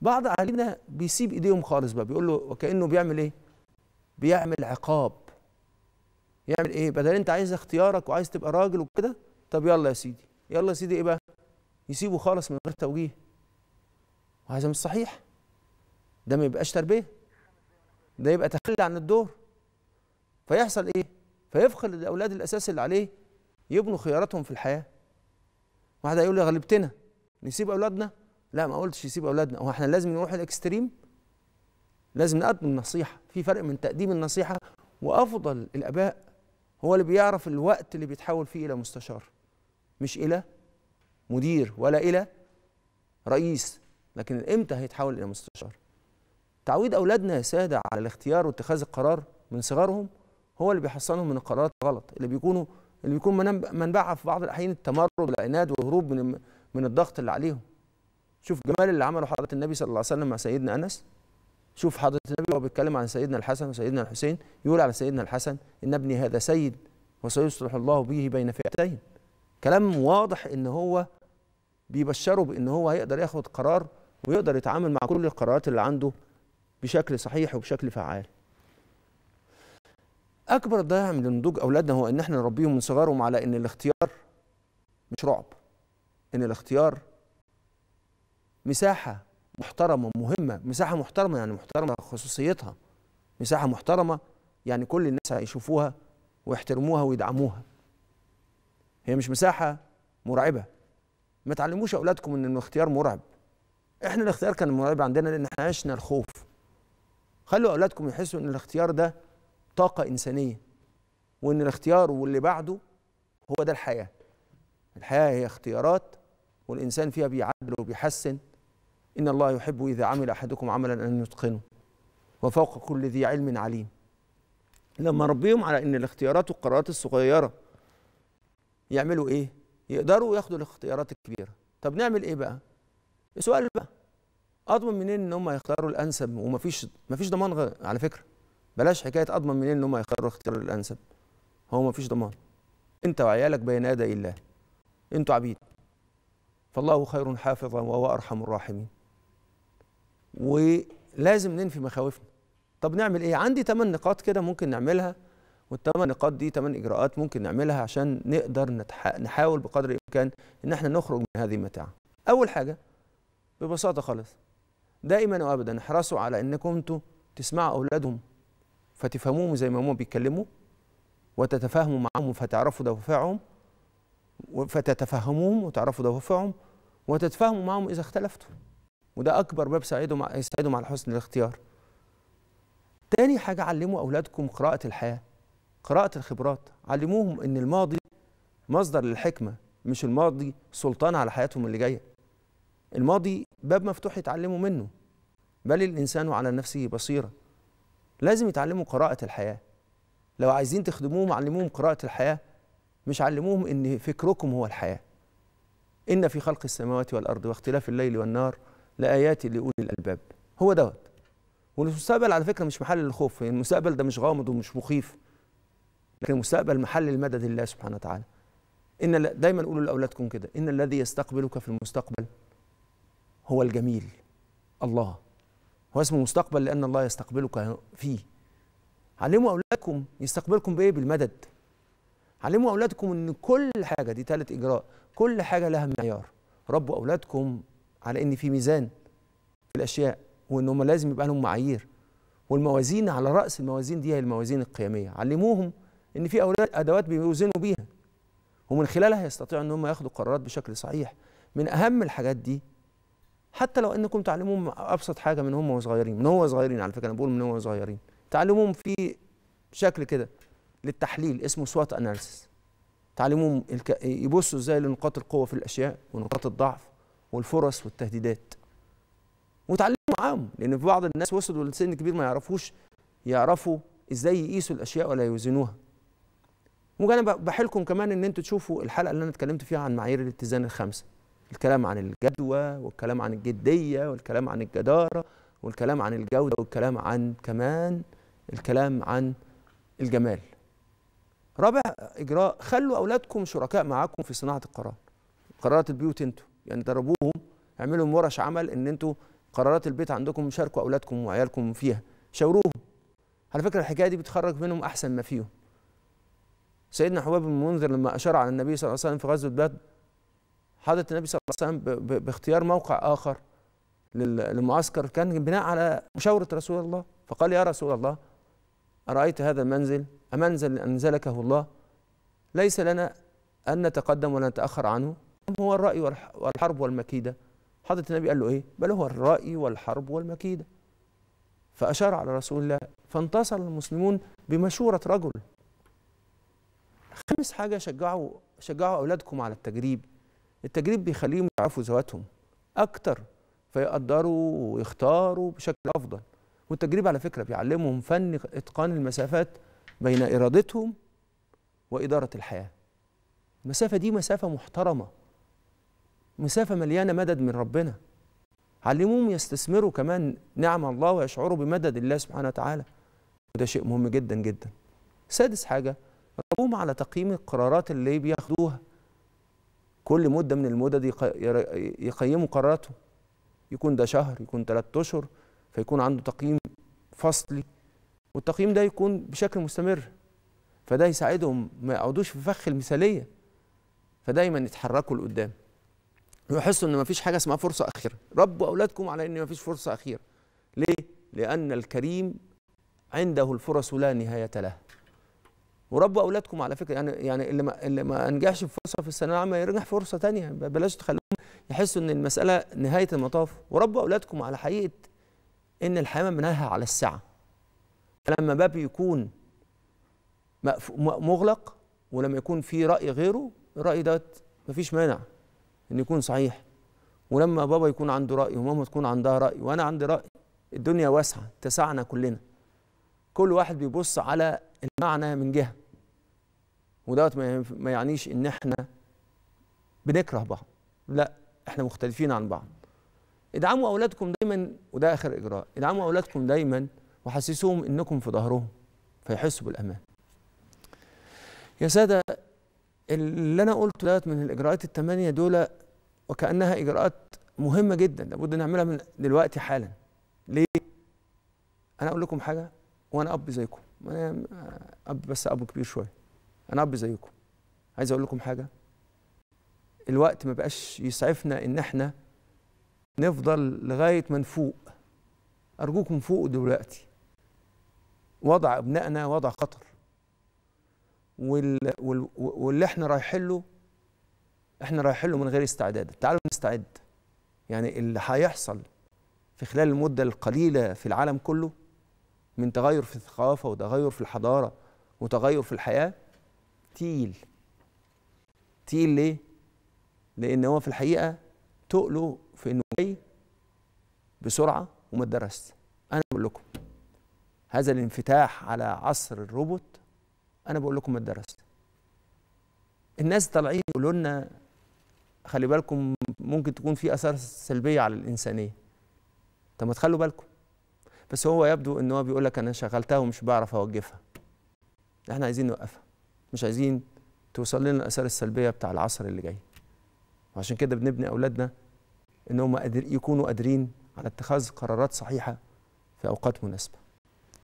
بعض اهالينا بيسيب ايديهم خالص بقى بيقول له وكانه بيعمل ايه بيعمل عقاب يعمل ايه بدل انت عايز اختيارك وعايز تبقى راجل وكده طب يلا يا سيدي يلا يا سيدي ايه بقى يسيبه خالص من غير توجيه وهذا مش صحيح ده ما يبقاش تربيه ده يبقى تخلي عن الدور فيحصل ايه فيفقد الاولاد الاساس اللي عليه يبنوا خياراتهم في الحياه واحد هيقول لي غلبتنا نسيب اولادنا لا ما قلتش يسيب اولادنا هو احنا لازم نروح الاكستريم لازم نقدم النصيحه في فرق من تقديم النصيحه وافضل الاباء هو اللي بيعرف الوقت اللي بيتحول فيه الى مستشار مش الى مدير ولا الى رئيس لكن امتى هيتحول الى مستشار تعويد اولادنا يا ساده على الاختيار واتخاذ القرار من صغرهم هو اللي بيحصنهم من القرارات الغلط اللي بيكونوا اللي بيكون منبعها في بعض الاحيان التمرد والعناد والهروب من من الضغط اللي عليهم شوف جمال اللي عمله حضرة النبي صلى الله عليه وسلم مع سيدنا أنس شوف حضرة النبي وهو بيتكلم عن سيدنا الحسن وسيدنا الحسين يقول على سيدنا الحسن إن ابني هذا سيد وسيصلح الله به بين فئتين كلام واضح إن هو بيبشره بإن هو هيقدر ياخد قرار ويقدر يتعامل مع كل القرارات اللي عنده بشكل صحيح وبشكل فعال أكبر داعم لنضوج أولادنا هو إن إحنا نربيهم من صغرهم على إن الاختيار مش رعب إن الاختيار مساحه محترمه مهمه مساحه محترمه يعني محترمه خصوصيتها مساحه محترمه يعني كل الناس هيشوفوها ويحترموها ويدعموها هي مش مساحه مرعبه ما تعلموش اولادكم ان الاختيار مرعب احنا الاختيار كان مرعب عندنا لان احنا عشنا الخوف خلوا اولادكم يحسوا ان الاختيار ده طاقه انسانيه وان الاختيار واللي بعده هو ده الحياه الحياه هي اختيارات والانسان فيها بيعدل وبيحسن إن الله يحب إذا عمل أحدكم عملا أن يتقنه وفوق كل ذي علم عليم لما ربيهم على إن الاختيارات والقرارات الصغيرة يعملوا إيه؟ يقدروا ياخدوا الاختيارات الكبيرة طب نعمل إيه بقى؟ سؤال بقى أضمن منين إن هم يختاروا الأنسب ومفيش مفيش ضمان على فكرة بلاش حكاية أضمن منين إن هم يختاروا الاختيار الأنسب هو مفيش ضمان أنت وعيالك بين يدي الله أنتوا عبيد فالله خير حافظا وهو أرحم الراحمين ولازم ننفي مخاوفنا طب نعمل ايه عندي 8 نقاط كده ممكن نعملها والثمان نقاط دي ثمان اجراءات ممكن نعملها عشان نقدر نتح... نحاول بقدر الامكان ان احنا نخرج من هذه المتاعه اول حاجه ببساطه خالص دائما وابدا احرصوا على انكم انتوا تسمعوا اولادهم فتفهموهم زي ما هم بيتكلموا وتتفاهموا معاهم فتعرفوا دوافعهم فتتفهموهم وتعرفوا دوافعهم وتتفاهموا معهم اذا اختلفتوا وده اكبر باب ساعده مع يساعده على حسن الاختيار تاني حاجه علموا اولادكم قراءه الحياه قراءه الخبرات علموهم ان الماضي مصدر للحكمه مش الماضي سلطان على حياتهم اللي جايه الماضي باب مفتوح يتعلموا منه بل الانسان على نفسه بصيره لازم يتعلموا قراءه الحياه لو عايزين تخدموهم علموهم قراءه الحياه مش علموهم ان فكركم هو الحياه ان في خلق السماوات والارض واختلاف الليل والنار لآياتي لأولي الألباب هو دوت والمستقبل على فكرة مش محل الخوف يعني المستقبل ده مش غامض ومش مخيف لكن المستقبل محل المدد لله سبحانه وتعالى إن دايما قولوا لأولادكم كده إن الذي يستقبلك في المستقبل هو الجميل الله هو اسمه مستقبل لأن الله يستقبلك فيه علموا أولادكم يستقبلكم بإيه بالمدد علموا أولادكم إن كل حاجة دي ثالث إجراء كل حاجة لها معيار ربوا أولادكم على ان في ميزان في الاشياء وان هم لازم يبقى لهم معايير والموازين على راس الموازين دي هي الموازين القيميه علموهم ان في اولاد ادوات بيوزنوا بيها ومن خلالها يستطيعوا ان هم ياخدوا قرارات بشكل صحيح من اهم الحاجات دي حتى لو انكم تعلموهم ابسط حاجه من هم صغيرين من هو صغيرين على فكره انا بقول من هو صغيرين تعلموهم في شكل كده للتحليل اسمه سوات اناليسيس تعلموهم يبصوا ازاي لنقاط القوه في الاشياء ونقاط الضعف والفرص والتهديدات وتعلموا معاهم لان في بعض الناس وصلوا لسن كبير ما يعرفوش يعرفوا ازاي يقيسوا الاشياء ولا يوزنوها وانا بحلكم كمان ان انتوا تشوفوا الحلقه اللي انا اتكلمت فيها عن معايير الاتزان الخمسه الكلام عن الجدوى والكلام عن الجديه والكلام عن الجداره والكلام عن الجوده والكلام عن كمان الكلام عن الجمال رابع اجراء خلوا اولادكم شركاء معاكم في صناعه القرار قرارات البيوت انتوا يعني ضربوهم اعملوا ورش عمل ان انتوا قرارات البيت عندكم شاركوا اولادكم وعيالكم فيها شاوروهم على فكره الحكايه دي بتخرج منهم احسن ما فيهم سيدنا حباب بن منذر لما اشار على النبي صلى الله عليه وسلم في غزوه بدر حضرت النبي صلى الله عليه وسلم باختيار موقع اخر للمعسكر كان بناء على مشاوره رسول الله فقال يا رسول الله ارايت هذا المنزل امنزل انزلكه الله ليس لنا ان نتقدم ولا نتاخر عنه هو الرأي والحرب والمكيدة حضرة النبي قال له إيه بل هو الرأي والحرب والمكيدة فأشار على رسول الله فانتصر المسلمون بمشورة رجل خامس حاجة شجعوا شجعوا أولادكم على التجريب التجريب بيخليهم يعرفوا ذواتهم أكتر فيقدروا ويختاروا بشكل أفضل والتجريب على فكرة بيعلمهم فن إتقان المسافات بين إرادتهم وإدارة الحياة المسافة دي مسافة محترمة مسافة مليانة مدد من ربنا علموهم يستثمروا كمان نعم الله ويشعروا بمدد الله سبحانه وتعالى وده شيء مهم جدا جدا سادس حاجة ربهم على تقييم القرارات اللي بياخدوها كل مدة من المدد يقيموا قراراته يكون ده شهر يكون ثلاثة أشهر فيكون عنده تقييم فصلي والتقييم ده يكون بشكل مستمر فده يساعدهم ما يقعدوش في فخ المثالية فدايما يتحركوا لقدام يحسوا ان مفيش حاجه اسمها فرصه اخيره ربوا اولادكم على ان مفيش فرصه اخيره ليه لان الكريم عنده الفرص لا نهايه لها وربوا اولادكم على فكره يعني يعني اللي ما اللي ما انجحش في فرصه في الثانويه العامه ينجح فرصه تانية بلاش تخلوهم يحسوا ان المساله نهايه المطاف وربوا اولادكم على حقيقه ان الحياه مبناها على السعه فلما باب يكون مغلق ولما يكون في راي غيره الراي ده مفيش مانع انه يكون صحيح ولما بابا يكون عنده راي وماما تكون عندها راي وانا عندي راي الدنيا واسعه تسعنا كلنا كل واحد بيبص على المعنى من جهه ودوت ما يعنيش ان احنا بنكره بعض لا احنا مختلفين عن بعض ادعموا اولادكم دايما وده اخر اجراء ادعموا اولادكم دايما وحسسوهم انكم في ظهرهم فيحسوا بالامان يا ساده اللي انا قلته دوت من الاجراءات الثمانيه دول وكانها اجراءات مهمه جدا لابد نعملها من دلوقتي حالا ليه انا اقول لكم حاجه وانا اب زيكم انا اب بس اب كبير شويه انا اب زيكم عايز اقول لكم حاجه الوقت ما بقاش يسعفنا ان احنا نفضل لغايه ما نفوق ارجوكم فوقوا دلوقتي وضع ابنائنا وضع خطر واللي احنا رايحين له احنا رايحين له من غير استعداد تعالوا نستعد يعني اللي هيحصل في خلال المدة القليلة في العالم كله من تغير في الثقافة وتغير في الحضارة وتغير في الحياة تقيل تقيل ليه؟ لأن هو في الحقيقة تقله في إنه جاي بسرعة وما أنا بقول لكم هذا الانفتاح على عصر الروبوت انا بقول لكم ما الناس طالعين يقولوا لنا خلي بالكم ممكن تكون في اثار سلبيه على الانسانيه طب ما تخلوا بالكم بس هو يبدو ان هو بيقول لك انا شغلتها ومش بعرف اوقفها احنا عايزين نوقفها مش عايزين توصل لنا الاثار السلبيه بتاع العصر اللي جاي وعشان كده بنبني اولادنا ان هم يكونوا قادرين على اتخاذ قرارات صحيحه في اوقات مناسبه